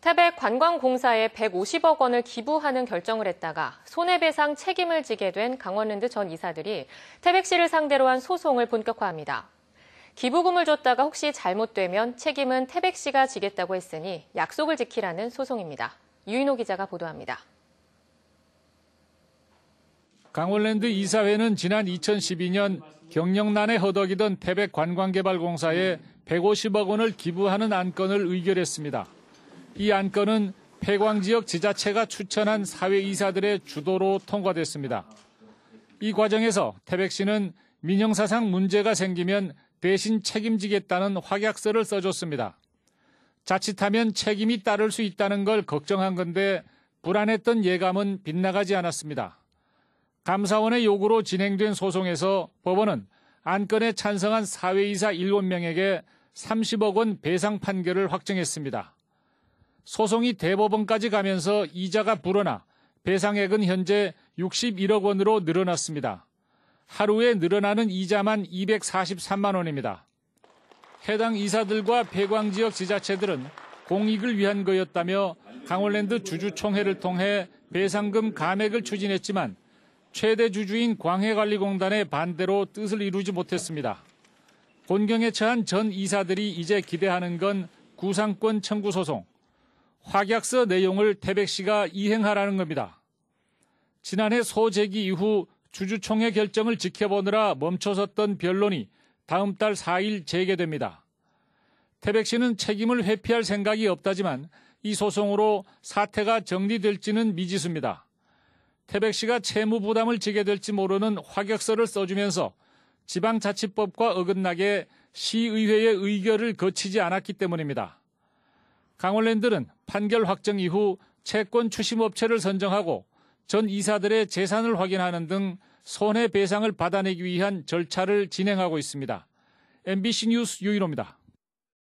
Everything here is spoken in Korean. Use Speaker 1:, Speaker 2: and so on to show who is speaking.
Speaker 1: 태백 관광공사에 150억 원을 기부하는 결정을 했다가 손해배상 책임을 지게 된 강원랜드 전 이사들이 태백시를 상대로 한 소송을 본격화합니다. 기부금을 줬다가 혹시 잘못되면 책임은 태백시가 지겠다고 했으니 약속을 지키라는 소송입니다. 유인호 기자가 보도합니다.
Speaker 2: 강원랜드 이사회는 지난 2012년 경영난에 허덕이던 태백 관광개발공사에 150억 원을 기부하는 안건을 의결했습니다. 이 안건은 폐광 지역 지자체가 추천한 사회이사들의 주도로 통과됐습니다. 이 과정에서 태백 시는 민영사상 문제가 생기면 대신 책임지겠다는 확약서를 써줬습니다. 자칫하면 책임이 따를 수 있다는 걸 걱정한 건데 불안했던 예감은 빗나가지 않았습니다. 감사원의 요구로 진행된 소송에서 법원은 안건에 찬성한 사회이사 7명에게 30억 원 배상 판결을 확정했습니다. 소송이 대법원까지 가면서 이자가 불어나 배상액은 현재 61억 원으로 늘어났습니다. 하루에 늘어나는 이자만 243만 원입니다. 해당 이사들과 폐광 지역 지자체들은 공익을 위한 거였다며 강원랜드 주주총회를 통해 배상금 감액을 추진했지만 최대 주주인 광해관리공단의 반대로 뜻을 이루지 못했습니다. 본경에 처한 전 이사들이 이제 기대하는 건 구상권 청구 소송, 확약서 내용을 태백 씨가 이행하라는 겁니다. 지난해 소재기 이후 주주총회 결정을 지켜보느라 멈춰섰던 변론이 다음 달 4일 재개됩니다. 태백 씨는 책임을 회피할 생각이 없다지만 이 소송으로 사태가 정리될지는 미지수입니다. 태백 씨가 채무 부담을 지게 될지 모르는 화격서를 써주면서 지방자치법과 어긋나게 시의회의 의결을 거치지 않았기 때문입니다. 강원랜드는 판결 확정 이후 채권 추심업체를 선정하고 전 이사들의 재산을 확인하는 등 손해배상을 받아내기 위한 절차를 진행하고 있습니다. MBC 뉴스 유인호입니다.